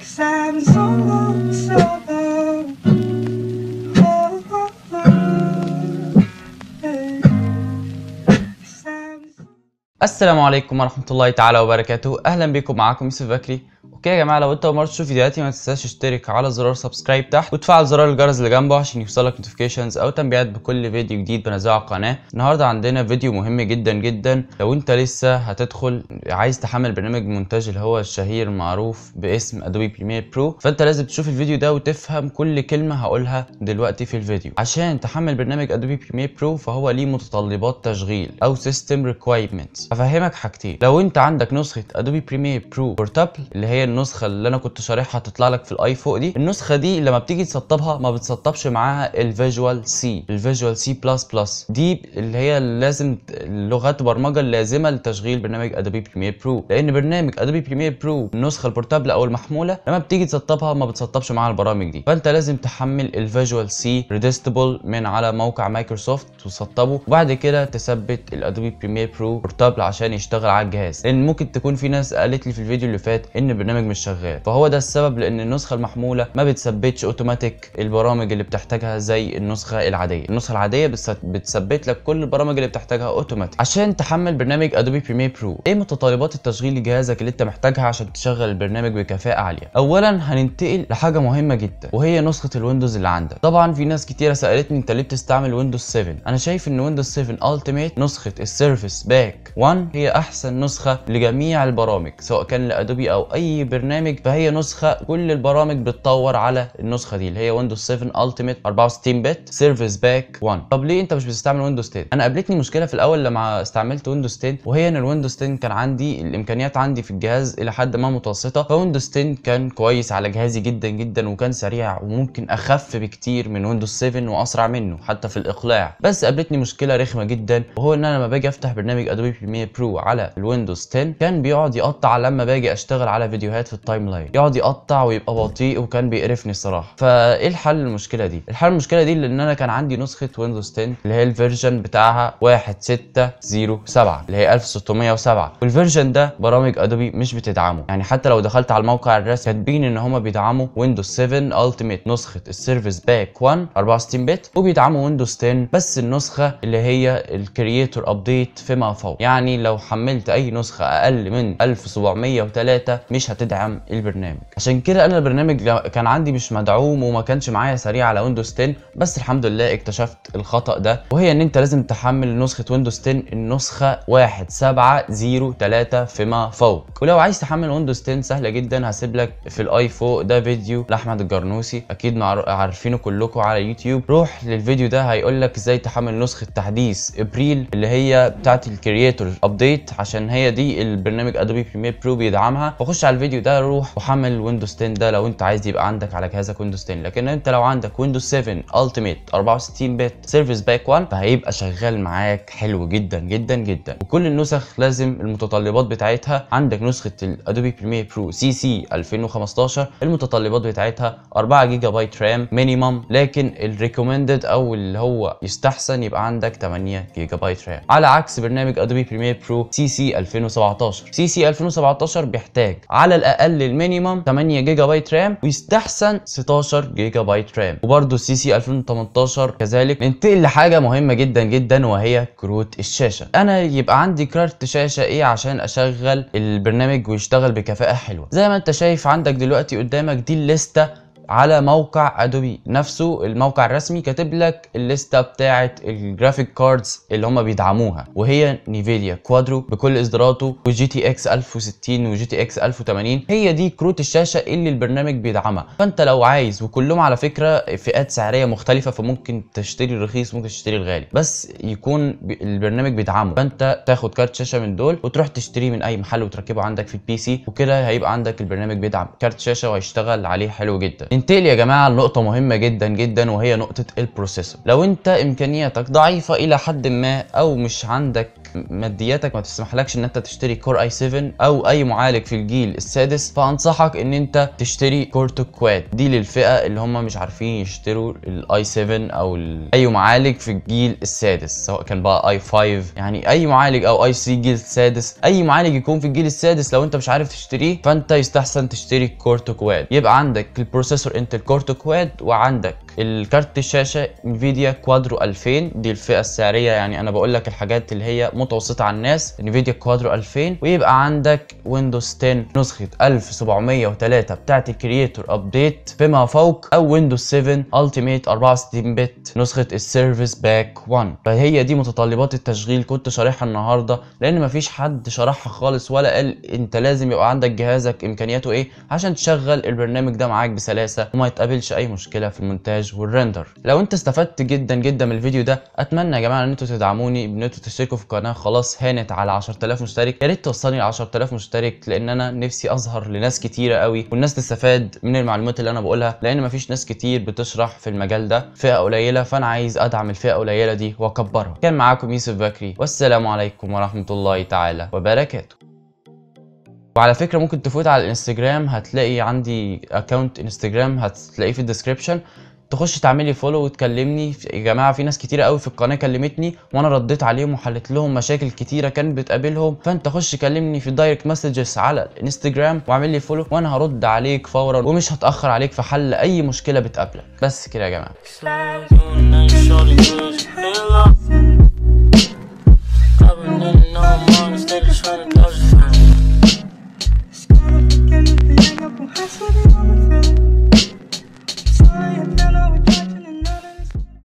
السلام عليكم ورحمة الله تعالى وبركاته أهلا بكم معكم يوسف بكري اوكي يا جماعه لو انت اول مره تشوف فيديوهاتي ما تنساش تشترك على زرار سبسكرايب تحت وتفعل زرار الجرس اللي جنبه عشان يوصلك نوتيفيكيشنز او تنبيهات بكل فيديو جديد بنزله على القناه النهارده عندنا فيديو مهم جدا جدا لو انت لسه هتدخل عايز تحمل برنامج مونتاج اللي هو الشهير معروف باسم ادوبي بريمير برو فانت لازم تشوف الفيديو ده وتفهم كل كلمه هقولها دلوقتي في الفيديو عشان تحمل برنامج ادوبي بريمير برو فهو ليه متطلبات تشغيل او سيستم ريكوايرمنتس هفهمك حاجتين لو انت عندك نسخه ادوبي بريمير برو بورتابل اللي هي النسخه اللي انا كنت شارحها تطلع لك في الاي فوق دي النسخه دي لما بتيجي تسطبها ما بتسطبش معاها الفيجوال سي الفيجوال سي بلس بلس دي اللي هي لازم لغات برمجه اللازمه لتشغيل برنامج ادوبي بريمير برو لان برنامج ادوبي بريمير برو النسخه البورتابل او المحموله لما بتيجي تسطبها ما بتسطبش معاها البرامج دي فانت لازم تحمل الفيجوال سي ريدستبل من على موقع مايكروسوفت وتسطبه وبعد كده تثبت الادوبي بريمير برو بورتابل عشان يشتغل على الجهاز لان ممكن تكون في ناس قالت لي في الفيديو اللي فات ان برنامج البرنامج مش شغال فهو ده السبب لان النسخه المحموله ما بتثبتش اوتوماتيك البرامج اللي بتحتاجها زي النسخه العاديه النسخه العاديه بتثبت لك كل البرامج اللي بتحتاجها اوتوماتيك عشان تحمل برنامج ادوبي بريمير برو ايه متطلبات التشغيل لجهازك اللي انت محتاجها عشان تشغل البرنامج بكفاءه عاليه اولا هننتقل لحاجه مهمه جدا وهي نسخه الويندوز اللي عندك طبعا في ناس كتيره سالتني انت ليه بتستعمل ويندوز 7 انا شايف ان ويندوز 7 التيميت نسخه السيرفس باك 1 هي احسن نسخه لجميع البرامج سواء كان لادوبي او اي البرنامج فهي نسخه كل البرامج بتطور على النسخه دي اللي هي ويندوز 7 التيميت 64 بت سيرفيس باك 1 طب ليه انت مش بتستعمل ويندوز 10 انا قابلتني مشكله في الاول لما استعملت ويندوز 10 وهي ان الويندوز 10 كان عندي الامكانيات عندي في الجهاز الى حد ما متوسطه فويندوز 10 كان كويس على جهازي جدا جدا وكان سريع وممكن اخف بكتير من ويندوز 7 واسرع منه حتى في الاقلاع بس قابلتني مشكله رخمه جدا وهو ان انا لما باجي افتح برنامج ادوبي بريمير برو على الويندوز 10 كان بيقعد يقطع لما باجي اشتغل على فيديوهات فيديوهات في التايم لاين يقعد يقطع ويبقى بطيء وكان بيقرفني الصراحه فايه الحل للمشكله دي الحل للمشكله دي لان انا كان عندي نسخه ويندوز 10 اللي هي الفيرجن بتاعها 1607 اللي هي 1607 والفيرجن ده برامج ادوبي مش بتدعمه يعني حتى لو دخلت على الموقع الرسمي كاتبين ان هما بيدعموا ويندوز 7 التيميت نسخه السيرفيس باك 1 64 بت وبيدعموا ويندوز 10 بس النسخه اللي هي الكرييتور ابديت فيما فوق يعني لو حملت اي نسخه اقل من 1703 مش هتدعم تدعم البرنامج عشان كده انا البرنامج كان عندي مش مدعوم وما كانش معايا سريع على ويندوز 10 بس الحمد لله اكتشفت الخطا ده وهي ان انت لازم تحمل نسخه ويندوز 10 النسخه 1703 فيما فوق ولو عايز تحمل ويندوز 10 سهله جدا هسيب لك في الاي فوق ده فيديو لاحمد الجرنوسي اكيد عارفينه كلكم على يوتيوب روح للفيديو ده هيقول لك ازاي تحمل نسخه تحديث ابريل اللي هي بتاعه الكرييتور ابديت عشان هي دي البرنامج ادوبي بريمير برو بيدعمها فخش على الفيديو الفيديو ده روح وحمل ويندوز 10 ده لو انت عايز يبقى عندك على جهازك ويندوز 10 لكن انت لو عندك ويندوز 7 التيميت 64 بت سيرفيس باك 1 فهيبقى شغال معاك حلو جدا جدا جدا وكل النسخ لازم المتطلبات بتاعتها عندك نسخه الادوبي بريمير برو سي سي 2015 المتطلبات بتاعتها 4 جيجا بايت رام مينيمم لكن الريكومندد او اللي هو يستحسن يبقى عندك 8 جيجا بايت رام على عكس برنامج ادوبي بريمير برو سي سي 2017 سي سي 2017 بيحتاج على الاقل المينيمم 8 جيجا بايت رام ويستحسن 16 جيجا بايت رام وبرده السي سي 2018 كذلك ننتقل لحاجه مهمه جدا جدا وهي كروت الشاشه انا يبقى عندي كارت شاشه ايه عشان اشغل البرنامج ويشتغل بكفاءه حلوه زي ما انت شايف عندك دلوقتي قدامك دي الليسته على موقع ادوبي نفسه الموقع الرسمي كاتب لك الليسته بتاعه الجرافيك كاردز اللي هم بيدعموها وهي نيفيديا كوادرو بكل اصداراته وجي تي اكس 1060 وجي تي اكس 1080 هي دي كروت الشاشه اللي البرنامج بيدعمها فانت لو عايز وكلهم على فكره فئات سعريه مختلفه فممكن تشتري الرخيص ممكن تشتري الغالي بس يكون البرنامج بيدعمه فانت تاخد كارت شاشه من دول وتروح تشتريه من اي محل وتركبه عندك في البي سي وكده هيبقى عندك البرنامج بيدعم كارت شاشه وهيشتغل عليه حلو جدا ننتقل يا جماعه لنقطه مهمه جدا جدا وهي نقطه البروسيسور لو انت امكانياتك ضعيفه الى حد ما او مش عندك مادياتك ما تسمحلكش ان انت تشتري كور اي 7 او اي معالج في الجيل السادس فانصحك ان انت تشتري كور تو كواد دي للفئه اللي هم مش عارفين يشتروا الاي 7 او اي معالج في الجيل السادس سواء كان بقى اي 5 يعني اي معالج او اي سي جيل سادس اي معالج يكون في الجيل السادس لو انت مش عارف تشتريه فانت يستحسن تشتري كور تو كواد يبقى عندك البروسيسور انتل تو كواد وعندك الكارت الشاشه انفيديا كوادرو 2000 دي الفئه السعريه يعني انا بقول لك الحاجات اللي هي متوسطه على الناس انفيديا كوادرو 2000 ويبقى عندك ويندوز 10 نسخه 1703 بتاعت الكرييتور ابديت فيما فوق او ويندوز 7 التيميت 64 بت نسخه السيرفيس باك 1 فهي دي متطلبات التشغيل كنت شارحها النهارده لان مفيش حد شرحها خالص ولا قال انت لازم يبقى عندك جهازك امكانياته ايه عشان تشغل البرنامج ده معاك بسلاسه وما يتقابلش اي مشكله في المونتاج الايمج والريندر لو انت استفدت جدا جدا من الفيديو ده اتمنى يا جماعه ان انتوا تدعموني بان انتوا تشتركوا في القناه خلاص هانت على 10000 مشترك يا ريت توصلني ل 10000 مشترك لان انا نفسي اظهر لناس كتيره قوي والناس تستفاد من المعلومات اللي انا بقولها لان مفيش ناس كتير بتشرح في المجال ده فئه قليله فانا عايز ادعم الفئه القليله دي واكبرها كان معاكم يوسف بكري والسلام عليكم ورحمه الله تعالى وبركاته وعلى فكره ممكن تفوت على الانستجرام هتلاقي عندي اكونت انستجرام هتلاقيه في الديسكربشن تخش تعملي فولو وتكلمني يا جماعه في ناس كتيره قوي في القناه كلمتني وانا رديت عليهم وحلت لهم مشاكل كتيره كانت بتقابلهم فانت خش كلمني في دايركت مسجز على الانستجرام واعمل لي فولو وانا هرد عليك فورا ومش هتاخر عليك في حل اي مشكله بتقابلك بس كده يا جماعه